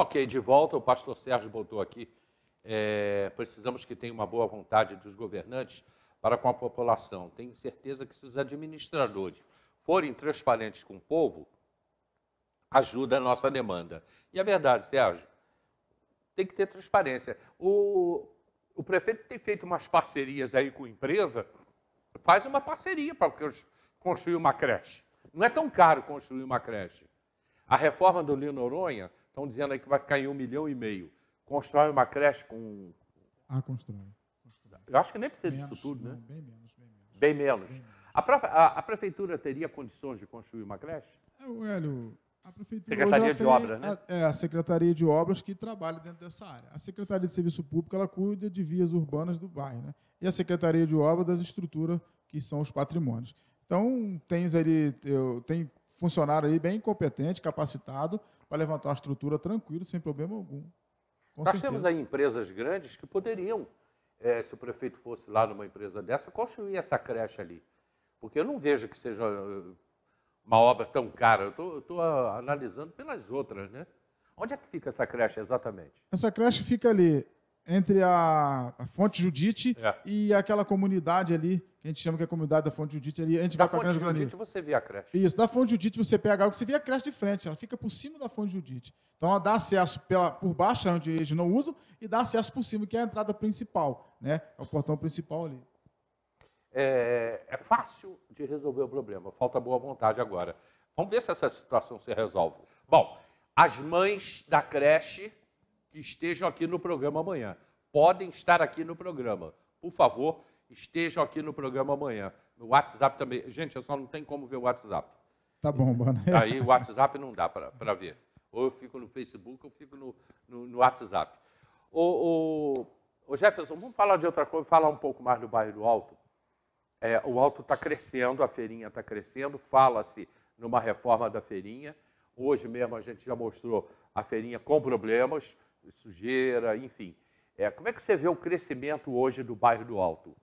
Ok, de volta, o pastor Sérgio botou aqui. É, precisamos que tenha uma boa vontade dos governantes para com a população. Tenho certeza que se os administradores forem transparentes com o povo, ajuda a nossa demanda. E é verdade, Sérgio, tem que ter transparência. O, o prefeito tem feito umas parcerias aí com a empresa, faz uma parceria para construir uma creche. Não é tão caro construir uma creche. A reforma do Lino Noronha Estão dizendo aí que vai ficar em um milhão e meio. Constrói uma creche com. Ah, constrói. constrói. Eu acho que nem precisa menos, disso tudo, não, né? Bem menos, bem menos. Bem menos. Bem menos. A, própria, a, a, prefeitura teria condições de construir uma creche? É, Hélio, a prefeitura. Secretaria de Obras, né? A, é, a Secretaria de Obras que trabalha dentro dessa área. A Secretaria de Serviço Público ela cuida de vias urbanas do bairro, né? E a Secretaria de Obras das estruturas que são os patrimônios. Então, tens ali, tem funcionário aí bem competente, capacitado, para levantar uma estrutura tranquilo, sem problema algum. Com Nós certeza. temos aí empresas grandes que poderiam, é, se o prefeito fosse lá numa empresa dessa, construir essa creche ali. Porque eu não vejo que seja eh, uma obra tão cara. Eu estou ah, analisando pelas outras, né? Onde é que fica essa creche exatamente? Essa creche fica ali entre a, a Fonte Judite é. e aquela comunidade ali, que a gente chama que é a comunidade da Fonte Judite ali, a gente da vai para a Grande Judite você vê a creche. Isso, da Fonte Judite você pega algo, você vê a creche de frente, ela fica por cima da Fonte Judite. Então ela dá acesso pela, por baixo, é onde eles não usam, e dá acesso por cima, que é a entrada principal, né? É o portão principal ali. É, é fácil de resolver o problema, falta boa vontade agora. Vamos ver se essa situação se resolve. Bom, as mães da creche que estejam aqui no programa amanhã. Podem estar aqui no programa. Por favor, estejam aqui no programa amanhã. No WhatsApp também. Gente, eu só não tenho como ver o WhatsApp. Tá bom, mano. Aí o WhatsApp não dá para ver. Ou eu fico no Facebook, ou eu fico no, no, no WhatsApp. o o ô, Jefferson, vamos falar de outra coisa, falar um pouco mais do bairro do Alto. É, o Alto está crescendo, a feirinha está crescendo, fala-se numa reforma da feirinha. Hoje mesmo a gente já mostrou a feirinha com problemas sujeira, enfim. É, como é que você vê o crescimento hoje do bairro do Alto?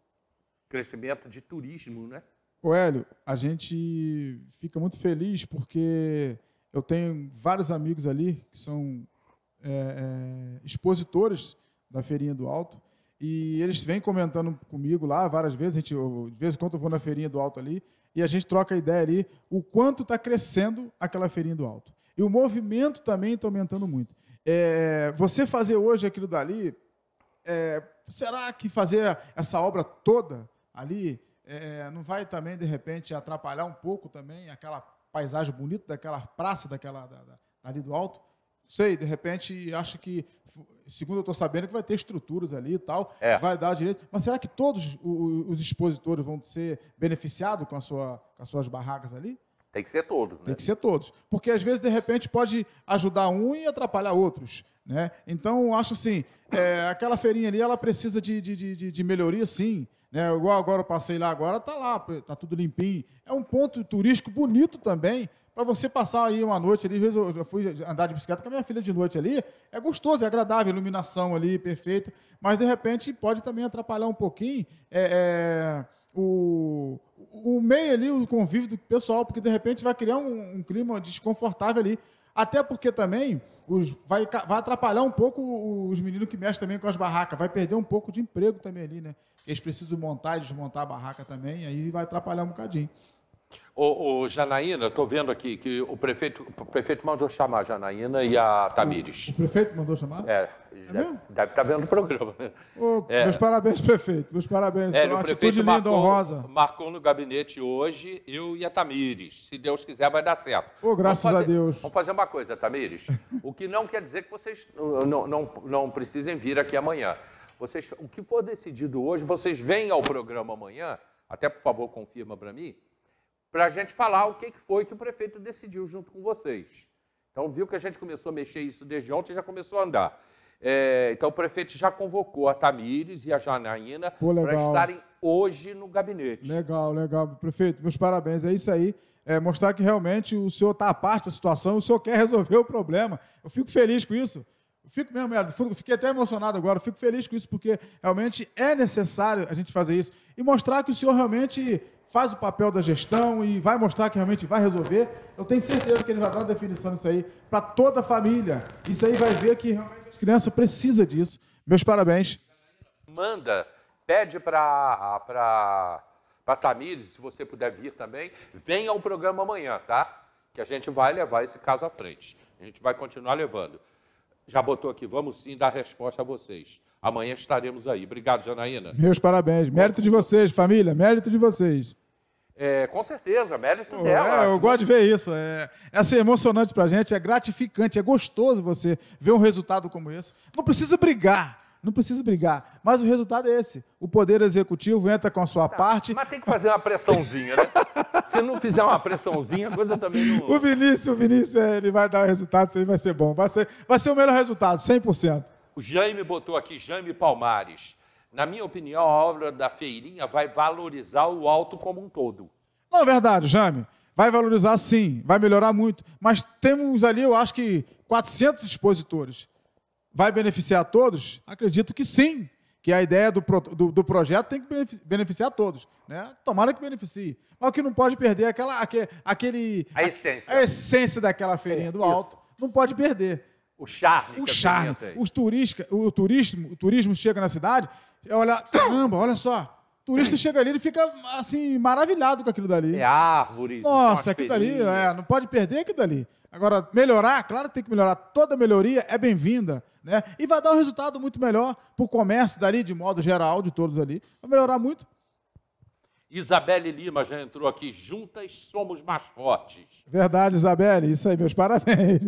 Crescimento de turismo, né? O Hélio, a gente fica muito feliz porque eu tenho vários amigos ali que são é, é, expositores da Feirinha do Alto e eles vêm comentando comigo lá várias vezes. A gente, eu, de vez em quando eu vou na Feirinha do Alto ali e a gente troca ideia ali o quanto está crescendo aquela Feirinha do Alto. E o movimento também está aumentando muito é, você fazer hoje aquilo dali, é, será que fazer essa obra toda ali é, não vai também, de repente, atrapalhar um pouco também aquela paisagem bonita daquela praça, daquela da, da, ali do alto? sei, de repente acho que, segundo eu estou sabendo, que vai ter estruturas ali e tal, é. vai dar direito. Mas será que todos os expositores vão ser beneficiados com, sua, com as suas barracas ali? Tem que ser todos. Né? Tem que ser todos. Porque às vezes, de repente, pode ajudar um e atrapalhar outros. Né? Então, acho assim, é, aquela feirinha ali, ela precisa de, de, de, de melhoria, sim. Né? Igual agora eu passei lá agora, tá lá, tá tudo limpinho. É um ponto turístico bonito também, para você passar aí uma noite ali. Às vezes eu fui andar de bicicleta com a minha filha de noite ali. É gostoso, é agradável, iluminação ali, perfeita. Mas de repente pode também atrapalhar um pouquinho é, é, o, o meio ali, o convívio do pessoal, porque de repente vai criar um, um clima desconfortável ali. Até porque também os, vai, vai atrapalhar um pouco os meninos que mexem também com as barracas. Vai perder um pouco de emprego também ali, né? Eles precisam montar e desmontar a barraca também, aí vai atrapalhar um bocadinho. Ô, ô Janaína, estou vendo aqui que o prefeito, o prefeito mandou chamar a Janaína e a Tamires. O, o prefeito mandou chamar? É. é já, é deve estar tá vendo o programa. Ô, é. Meus parabéns, prefeito. Meus parabéns. É, uma atitude linda, honrosa. Marcou no gabinete hoje, eu e a Tamires. Se Deus quiser, vai dar certo. Ô, graças fazer, a Deus. Vamos fazer uma coisa, Tamires. o que não quer dizer que vocês uh, não, não, não precisem vir aqui amanhã. Vocês, o que for decidido hoje, vocês vêm ao programa amanhã, até por favor confirma para mim, para a gente falar o que foi que o prefeito decidiu junto com vocês. Então, viu que a gente começou a mexer isso desde ontem, já começou a andar. É, então, o prefeito já convocou a Tamires e a Janaína para estarem hoje no gabinete. Legal, legal. Prefeito, meus parabéns. É isso aí. É mostrar que realmente o senhor está à parte da situação, o senhor quer resolver o problema. Eu fico feliz com isso. Eu fico mesmo, eu fiquei até emocionado agora. Eu fico feliz com isso, porque realmente é necessário a gente fazer isso e mostrar que o senhor realmente faz o papel da gestão e vai mostrar que realmente vai resolver. Eu tenho certeza que ele vai dar uma definição nisso aí para toda a família. Isso aí vai ver que realmente as crianças precisam disso. Meus parabéns. Manda, pede para para para Tamires, se você puder vir também, venha ao programa amanhã, tá? Que a gente vai levar esse caso à frente. A gente vai continuar levando. Já botou aqui, vamos sim dar resposta a vocês. Amanhã estaremos aí. Obrigado, Janaína. Meus parabéns. Mérito de vocês, família. Mérito de vocês. É, com certeza, mérito dela. É, eu gosto de ver isso. É, é assim, emocionante a gente, é gratificante, é gostoso você ver um resultado como esse. Não precisa brigar. Não precisa brigar. Mas o resultado é esse. O Poder Executivo entra com a sua tá, parte. Mas tem que fazer uma pressãozinha, né? Se não fizer uma pressãozinha, a coisa também não. O Vinícius, o Vinícius, é, ele vai dar o resultado, isso aí vai ser bom. Vai ser, vai ser o melhor resultado, 100%. O Jaime botou aqui, Jaime Palmares. Na minha opinião, a obra da Feirinha vai valorizar o alto como um todo. Não, é verdade, Jaime. Vai valorizar sim, vai melhorar muito. Mas temos ali, eu acho que 400 expositores. Vai beneficiar todos? Acredito que sim, que a ideia do, do, do, projeto tem que beneficiar todos. Né? Tomara que beneficie. Mas o que não pode perder é aquela, aquele, aquele, a, essência. A, a essência daquela feirinha é, do alto. Isso. Não pode perder. O charme. O charme. Né? Os turistas, o, turismo, o turismo chega na cidade, olha, caramba, olha só. O turista chega ali, ele fica assim, maravilhado com aquilo dali. É árvores. Nossa, aquilo dali, é, não pode perder aquilo dali. Agora, melhorar, claro que tem que melhorar. Toda melhoria é bem-vinda, né? E vai dar um resultado muito melhor para o comércio dali, de modo geral, de todos ali. Vai melhorar muito. Isabelle Lima já entrou aqui. Juntas somos mais fortes. Verdade, Isabelle. Isso aí, meus parabéns.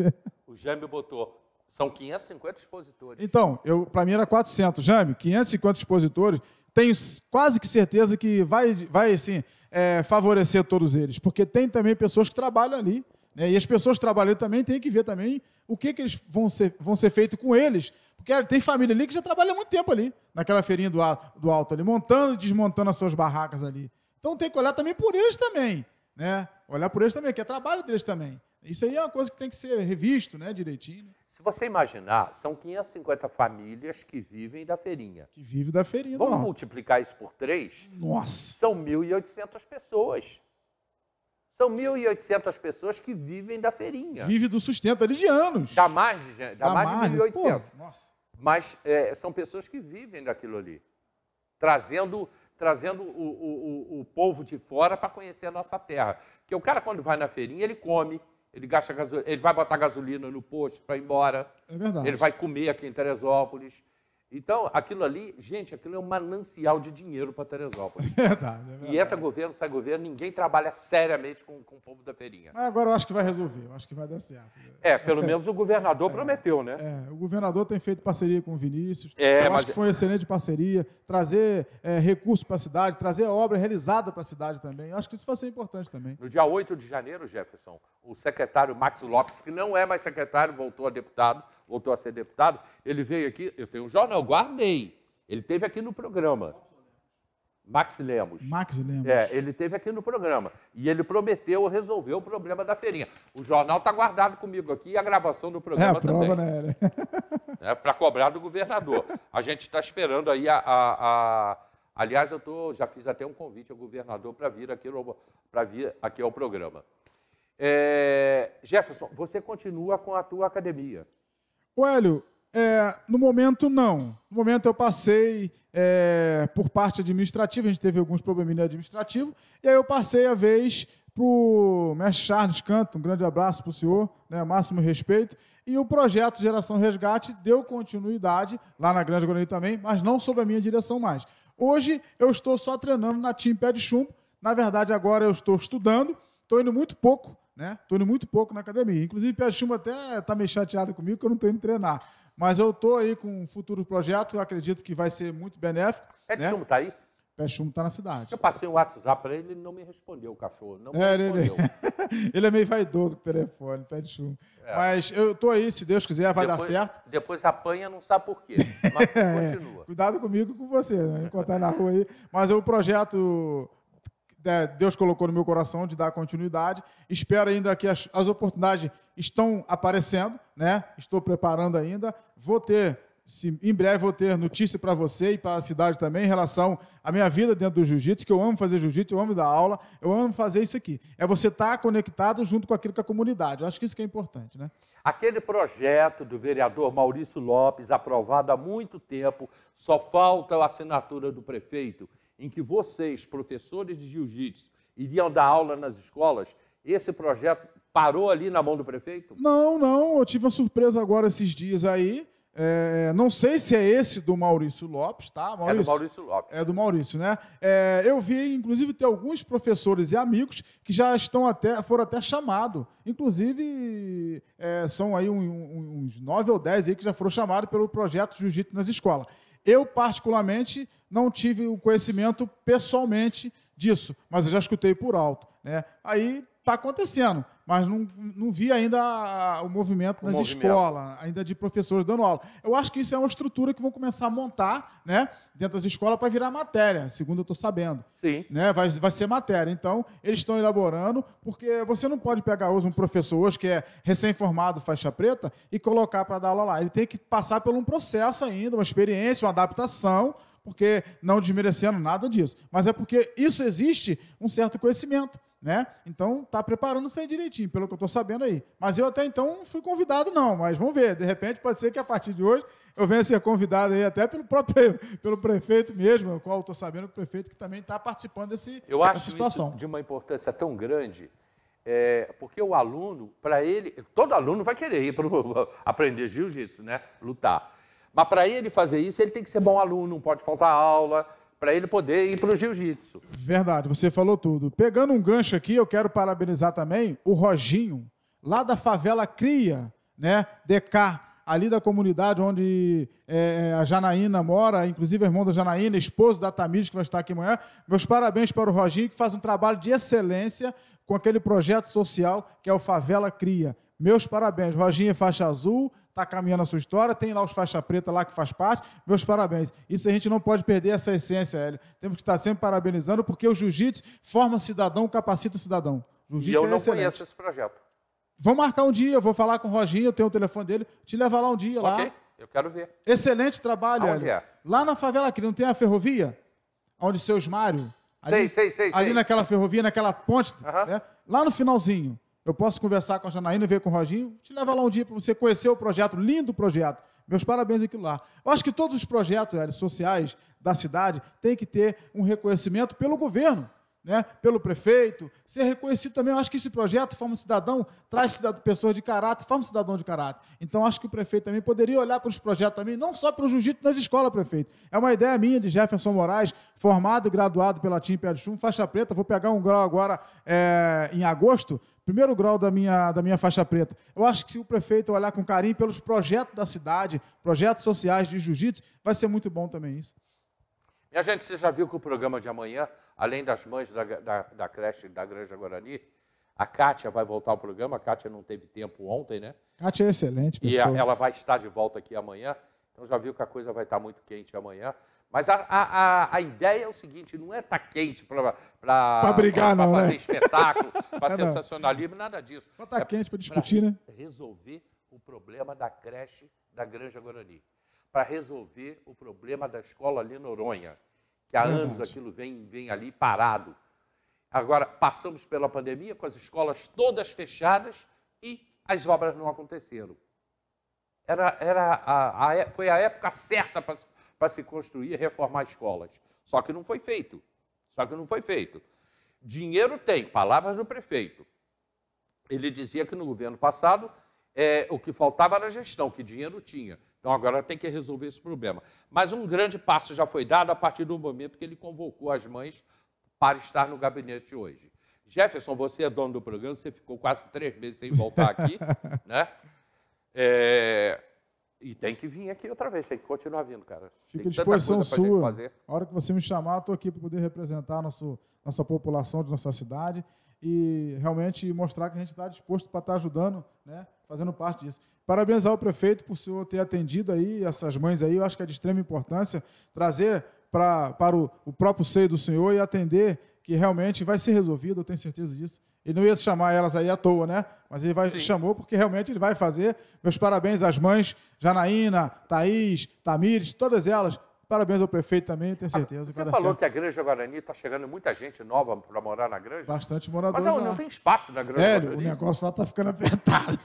O Jaime botou. São 550 expositores. Então, eu para mim era 400. Jaime, 550 expositores, tenho quase que certeza que vai, vai assim, é, favorecer todos eles, porque tem também pessoas que trabalham ali. Né? E as pessoas que trabalham ali também têm que ver também o que, que eles vão ser, vão ser feito com eles, porque ah, tem família ali que já trabalha há muito tempo ali, naquela feirinha do, do alto ali, montando e desmontando as suas barracas ali. Então tem que olhar também por eles também, né? Olhar por eles também, que é trabalho deles também. Isso aí é uma coisa que tem que ser revisto, né, direitinho. Né? Se você imaginar, são 550 famílias que vivem da feirinha. Que vivem da feirinha. Vamos não. multiplicar isso por três? Nossa! São 1.800 pessoas. São 1.800 pessoas que vivem da feirinha. Vive do sustento ali de anos. Dá mais de, dá dá mais mais, de 1.800. Pô, nossa. Mas é, são pessoas que vivem daquilo ali. Trazendo trazendo o, o, o, o, povo de fora para conhecer a nossa terra. Porque o cara, quando vai na feirinha, ele come, ele gasta gasolina, ele vai botar gasolina no posto para ir embora. É verdade. Ele vai comer aqui em Teresópolis. Então, aquilo ali, gente, aquilo é um manancial de dinheiro para Teresópolis. É verdade, é verdade. E entra governo, sai governo, ninguém trabalha seriamente com, com o povo da feirinha. Mas agora eu acho que vai resolver, eu acho que vai dar certo. É, pelo é, menos o governador é, prometeu, né? É, o governador tem feito parceria com o Vinícius. É, eu mas... acho que foi uma excelente parceria. Trazer é, recursos para a cidade, trazer obra realizada para a cidade também. Eu acho que isso vai ser importante também. No dia 8 de janeiro, Jefferson, o secretário Max Lopes, que não é mais secretário, voltou a deputado, voltou a ser deputado, ele veio aqui, eu tenho um jornal, eu guardei. Ele teve aqui no programa. Max Lemos. Max Lemos. É, ele teve aqui no programa. E ele prometeu resolver o problema da feirinha. O jornal está guardado comigo aqui e a gravação do programa é, a prova, também. Né? né? é, Para cobrar do governador. A gente está esperando aí a, a, a... Aliás, eu tô, já fiz até um convite ao governador para vir, aqui para vir aqui ao programa. É... Jefferson, você continua com a tua academia. O Hélio, é, no momento não. No momento eu passei é, por parte administrativa, a gente teve alguns probleminhas administrativos, e aí eu passei a vez para o mestre Charles Canto, um grande abraço para o senhor, né, máximo respeito. E o projeto Geração Resgate deu continuidade lá na Grande Guarani também, mas não sob a minha direção mais. Hoje eu estou só treinando na Team Pé de Chumbo. Na verdade, agora eu estou estudando, estou indo muito pouco né? Tô indo muito pouco na academia. Inclusive, Pia Chumbo até tá meio chateado comigo que eu não tô indo treinar. Mas eu tô aí com um futuro projeto, eu acredito que vai ser muito benéfico. Pé né? Chumbo tá aí? Pé Chumbo tá na cidade. Eu passei um WhatsApp para ele, ele não me respondeu, o cachorro. Não é, é respondeu. Ele, ele, é meio vaidoso com o telefone, Pé Chumbo. É. Mas eu tô aí, se Deus quiser, vai depois, dar certo. Depois apanha, não sabe por quê. Mas é, continua. é, cuidado comigo e com você, né? encontrar tá na rua aí. Mas o projeto né, Deus colocou no meu coração de dar continuidade. Espero ainda que as, as oportunidades estão aparecendo, né? Estou preparando ainda. Vou ter, se, em breve vou ter notícia para você e para a cidade também em relação à minha vida dentro do jiu-jitsu, que eu amo fazer jiu-jitsu, eu amo dar aula, eu amo fazer isso aqui. É você estar tá conectado junto com aquilo que a comunidade. Eu acho que isso que é importante, né? Aquele projeto do vereador Maurício Lopes, aprovado há muito tempo, só falta a assinatura do prefeito em que vocês, professores de jiu-jitsu, iriam dar aula nas escolas, esse projeto parou ali na mão do prefeito? Não, não. Eu tive uma surpresa agora esses dias aí. É, não sei se é esse do Maurício Lopes, tá? Maurício? É do Maurício Lopes. É do Maurício, né? É, eu vi, inclusive, ter alguns professores e amigos que já estão até, foram até chamados. Inclusive, é, são aí um, um, uns nove ou dez aí que já foram chamados pelo projeto Jiu-Jitsu nas escolas. Eu, particularmente, não tive o conhecimento pessoalmente disso, mas eu já escutei por alto. Né? Aí está acontecendo, mas não, não vi ainda o movimento o nas escolas, ainda de professores dando aula. Eu acho que isso é uma estrutura que vão começar a montar né, dentro das escolas para virar matéria, segundo eu estou sabendo. Sim. Né, vai, vai ser matéria. Então, eles estão elaborando, porque você não pode pegar hoje um professor hoje que é recém-formado, faixa preta, e colocar para dar aula lá. Ele tem que passar por um processo ainda, uma experiência, uma adaptação, porque não desmerecendo nada disso, mas é porque isso existe um certo conhecimento, né? Então tá preparando isso aí direitinho, pelo que eu estou sabendo aí. Mas eu até então não fui convidado não, mas vamos ver, de repente pode ser que a partir de hoje eu venha a ser convidado aí até pelo próprio pelo prefeito mesmo, o qual estou sabendo o prefeito que também está participando desse eu acho situação. Isso de uma importância tão grande. É, porque o aluno, para ele, todo aluno vai querer ir para aprender jiu-jitsu, né? Lutar. Mas para ele fazer isso, ele tem que ser bom aluno, não pode faltar aula, para ele poder ir para o jiu-jitsu. Verdade, você falou tudo. Pegando um gancho aqui, eu quero parabenizar também o Roginho, lá da favela Cria, né? DK, ali da comunidade onde é, é, a Janaína mora, inclusive irmão da Janaína, esposo da Tamires, que vai estar aqui amanhã. Meus parabéns para o Roginho, que faz um trabalho de excelência com aquele projeto social que é o Favela Cria. Meus parabéns, Roginha faixa azul, tá caminhando a sua história, tem lá os faixa preta lá que faz parte. Meus parabéns. Isso a gente não pode perder essa essência, Hélio. Temos que estar sempre parabenizando, porque o jiu-jitsu forma cidadão, capacita cidadão. E eu é não conheço esse projeto. Vou marcar um dia, eu vou falar com o Roginho, eu tenho o telefone dele, te levar lá um dia Ok, lá. Eu quero ver. Excelente trabalho, Aonde Hélio. É? Lá na favela aqui, não tem a ferrovia? Onde seus Mário? Ali, sei, sei, sei, ali sei. naquela ferrovia, naquela ponte, uh -huh. né? lá no finalzinho. Eu posso conversar com a Janaína, ver com o Roginho, te leva lá um dia para você conhecer o projeto, lindo projeto. Meus parabéns aqui lá. Eu acho que todos os projetos sociais da cidade têm que ter um reconhecimento pelo governo né, pelo prefeito, ser reconhecido também. Eu acho que esse projeto Forma Cidadão traz cidadão, pessoas de caráter, forma cidadão de caráter. Então, acho que o prefeito também poderia olhar para os projetos também, não só para o jiu-jitsu nas escolas, prefeito. É uma ideia minha de Jefferson Moraes, formado e graduado pela TIM Pé de Chum, faixa preta. Vou pegar um grau agora é, em agosto, primeiro grau da minha, da minha faixa preta. Eu acho que se o prefeito olhar com carinho pelos projetos da cidade, projetos sociais de jiu-jitsu, vai ser muito bom também isso. Minha gente, você já viu que o programa de amanhã além das mães da, da, da creche da Granja Guarani, a Kátia vai voltar ao programa. A Kátia não teve tempo ontem, né? Kátia é excelente, pessoal. E a, ela vai estar de volta aqui amanhã. Então já viu que a coisa vai estar muito quente amanhã. Mas a, a, a ideia é o seguinte: não é estar tá quente para brigar, pra, pra não. Para fazer né? espetáculo, para é sensacionalismo, não. nada disso. Para estar tá é quente, para discutir, né? Resolver o problema da creche da Granja Guarani. Para resolver o problema da escola ali Noronha que há é Verdade. anos aquilo vem, vem ali parado. Agora, passamos pela pandemia com as escolas todas fechadas e as obras não aconteceram. Era, era a, a, é, foi a época certa para se construir e reformar escolas. Só que não foi feito. Só que não foi feito. Dinheiro tem, palavras do prefeito. Ele dizia que no governo passado é, o que faltava era gestão, que dinheiro tinha. Então agora tem que resolver esse problema. Mas um grande passo já foi dado a partir do momento que ele convocou as mães para estar no gabinete hoje. Jefferson, você é dono do programa, você ficou quase três meses sem voltar aqui, né? É... E tem que vir aqui outra vez, tem que continuar vindo, cara. Fica à disposição sua. A hora que você me chamar, estou aqui para poder representar nosso, nossa população de nossa cidade e realmente mostrar que a gente está disposto para estar tá ajudando, né, fazendo parte disso. Parabéns ao prefeito por o senhor ter atendido aí essas mães aí, eu acho que é de extrema importância trazer pra, para o, o próprio seio do senhor e atender que realmente vai ser resolvido, eu tenho certeza disso. Ele não ia chamar elas aí à toa, né? Mas ele vai, chamou porque realmente ele vai fazer. Meus parabéns às mães, Janaína, Thaís, Tamires, todas elas Parabéns ao prefeito também, tenho ah, certeza. você falou certo. que a Granja Guarani está chegando muita gente nova para morar na Granja? Bastante morador. Mas ó, é não tem espaço na Granja Hélio, Guarani. O negócio lá está ficando apertado.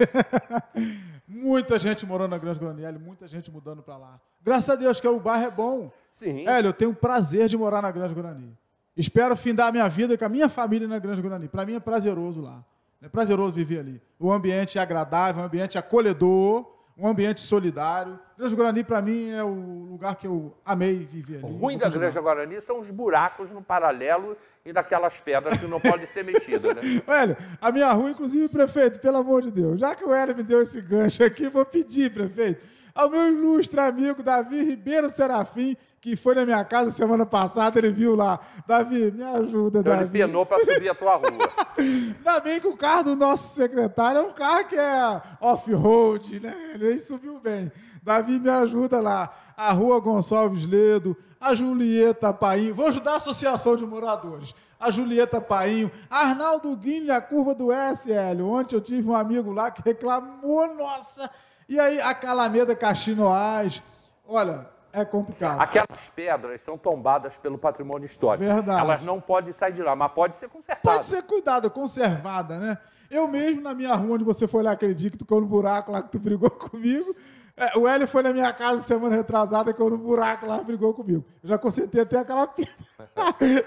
muita gente morando na Granja Guarani, Hélio, muita gente mudando para lá. Graças a Deus que o é bairro é bom. Sim. Hélio, eu tenho o prazer de morar na Granja Guarani. Espero findar a minha vida com a minha família na Granja Guarani. Para mim é prazeroso lá. É prazeroso viver ali. O ambiente é agradável, o ambiente é acolhedor um ambiente solidário. Igreja Guarani, para mim, é o lugar que eu amei viver ali. O ruim da Igreja Guarani são os buracos no paralelo e daquelas pedras que não podem ser mexidas, né? Olha, a minha rua, inclusive, prefeito, pelo amor de Deus, já que o Hélio me deu esse gancho aqui, vou pedir, prefeito, ao meu ilustre amigo Davi Ribeiro Serafim, que foi na minha casa semana passada, ele viu lá. Davi, me ajuda, então, Davi. Ele penou para subir a tua rua. Ainda bem que o carro do nosso secretário é um carro que é off-road, né? Ele subiu bem. Davi, me ajuda lá. A Rua Gonçalves Ledo, a Julieta Painho. Vou ajudar a Associação de Moradores. A Julieta Painho, Arnaldo Guinle, a curva do SL. Ontem eu tive um amigo lá que reclamou, nossa. E aí, a Calameda Cachinoás. Olha, é complicado. Aquelas pedras são tombadas pelo patrimônio histórico. Verdade. Elas não podem sair de lá, mas pode ser conservada. Pode ser cuidada, conservada, né? Eu mesmo, na minha rua, onde você foi lá acredito que tu caiu no buraco lá que tu brigou comigo, é, o Hélio foi na minha casa semana retrasada, caiu no buraco lá brigou comigo. Eu já consertei até aquela pedra.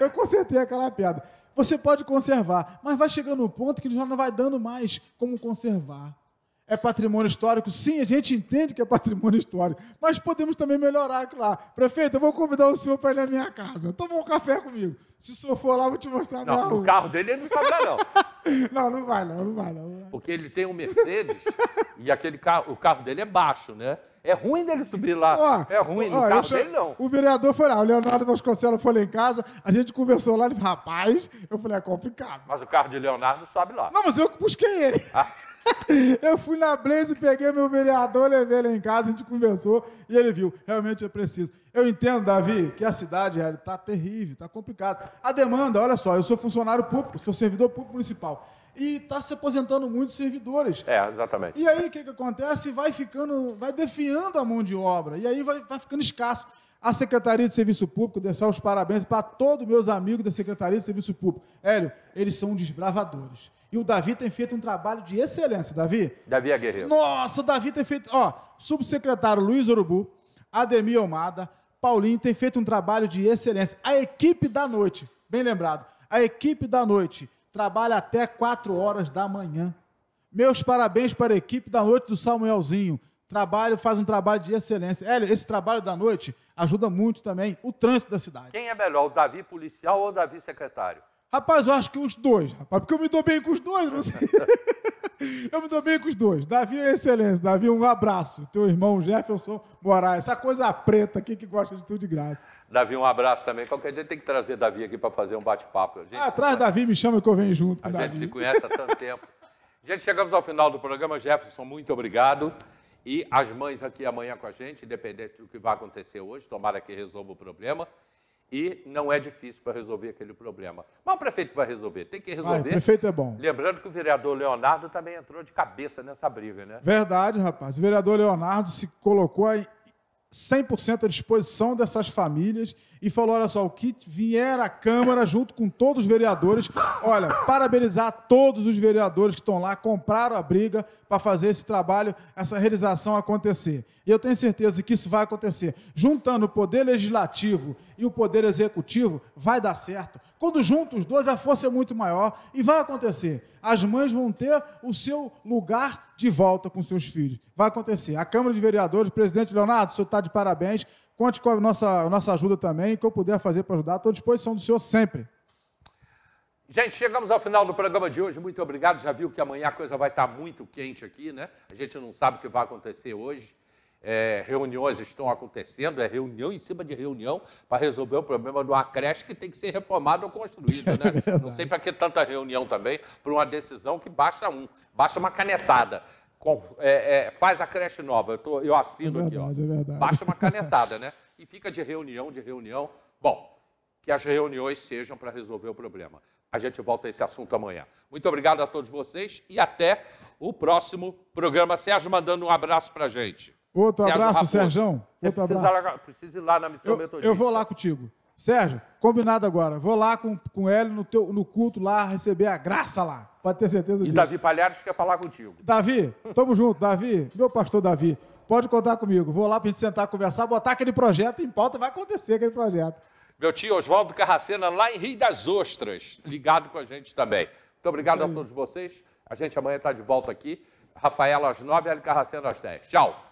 eu consertei aquela pedra. Você pode conservar, mas vai chegando um ponto que já não vai dando mais como conservar. É patrimônio histórico? Sim, a gente entende que é patrimônio histórico, mas podemos também melhorar lá. Prefeito, eu vou convidar o senhor para ir na minha casa. Toma um café comigo. Se o senhor for lá, eu vou te mostrar não, o carro dele ele não sabe lá, não. não, não vai não, não vai não. Porque ele tem um Mercedes e aquele carro, o carro dele é baixo, né? É ruim dele subir lá. Ó, é ruim, ó, o carro dele não. O vereador foi lá, o Leonardo Vasconcelos foi lá em casa, a gente conversou lá, ele falou, rapaz, eu falei, é complicado. Mas o carro de Leonardo sobe lá. Não, mas eu busquei ele. Ah. Eu fui na Blaze, peguei meu vereador, levei ele em casa, a gente conversou e ele viu, realmente é preciso. Eu entendo, Davi, que a cidade está terrível, está complicada. A demanda, olha só, eu sou funcionário público, sou servidor público municipal. E está se aposentando muitos servidores. É, exatamente. E aí o que, que acontece? Vai ficando, vai defiando a mão de obra, e aí vai, vai ficando escasso. A Secretaria de Serviço Público, deixar os parabéns para todos meus amigos da Secretaria de Serviço Público. Hélio, eles são desbravadores e o Davi tem feito um trabalho de excelência, Davi. Davi é guerreiro. Nossa, o Davi tem feito. Ó, subsecretário Luiz Urubu, Ademir Almada, Paulinho tem feito um trabalho de excelência. A equipe da noite, bem lembrado, a equipe da noite trabalha até 4 horas da manhã. Meus parabéns para a equipe da noite do Samuelzinho. Trabalho, faz um trabalho de excelência. Hélio, esse trabalho da noite ajuda muito também o trânsito da cidade. Quem é melhor, o Davi policial ou o Davi secretário? Rapaz, eu acho que os dois, rapaz, porque eu me dou bem com os dois. Você... eu me dou bem com os dois. Davi é excelência. Davi, um abraço. Teu irmão Jefferson Moraes. Essa coisa preta aqui que gosta de tudo de graça. Davi, um abraço também. Qualquer dia tem que trazer Davi aqui para fazer um bate-papo. Ah, traz Davi, me chama que eu venho junto com A Davi. gente se conhece há tanto tempo. Gente, chegamos ao final do programa. Jefferson, muito obrigado. E as mães aqui amanhã com a gente, independente do que vai acontecer hoje, tomara que resolva o problema e não é difícil para resolver aquele problema. Mas o prefeito vai resolver, tem que resolver. Ah, o prefeito é bom. Lembrando que o vereador Leonardo também entrou de cabeça nessa briga, né? Verdade, rapaz. O vereador Leonardo se colocou 100% à disposição dessas famílias e falou: olha só, o que vier à Câmara, junto com todos os vereadores, olha, parabenizar todos os vereadores que estão lá, compraram a briga para fazer esse trabalho, essa realização acontecer. E eu tenho certeza que isso vai acontecer. Juntando o Poder Legislativo e o Poder Executivo, vai dar certo. Quando juntos os dois, a força é muito maior e vai acontecer. As mães vão ter o seu lugar de volta com seus filhos. Vai acontecer. A Câmara de Vereadores, presidente Leonardo, o senhor está de parabéns. Conte com a nossa, a nossa ajuda também, o que eu puder fazer para ajudar. Estou à disposição do senhor sempre. Gente, chegamos ao final do programa de hoje. Muito obrigado. Já viu que amanhã a coisa vai estar tá muito quente aqui, né? A gente não sabe o que vai acontecer hoje é, reuniões estão acontecendo, é reunião em cima de reunião para resolver o problema de uma creche que tem que ser reformada ou construída. Né? É Não sei para que tanta reunião também, para uma decisão que basta um, basta uma canetada. Com, é, é, faz a creche nova, eu, tô, eu assino verdade, é aqui, ó. basta uma canetada, né? E fica de reunião, de reunião. Bom, que as reuniões sejam para resolver o problema. A gente volta a esse assunto amanhã. Muito obrigado a todos vocês e até o próximo programa. Sérgio mandando um abraço para a gente. Outro Sérgio abraço, Raposo. Sérgio. Outro abraço. Precisa ir lá na missão eu, metodista. Eu vou lá contigo. Sérgio, combinado agora. Vou lá com, com o Hélio no, teu, no culto lá, receber a graça lá. Pode ter certeza disso. E Davi Palhares quer falar contigo. Davi, tamo junto, Davi. Meu pastor Davi, pode contar comigo. Vou lá pra gente sentar, conversar, botar aquele projeto em pauta. Vai acontecer aquele projeto. Meu tio Oswaldo Carracena, lá em Rio das Ostras, ligado com a gente também. Muito obrigado a todos vocês. A gente amanhã está de volta aqui. Rafael às 9, Hélio Carracena às 10. Tchau.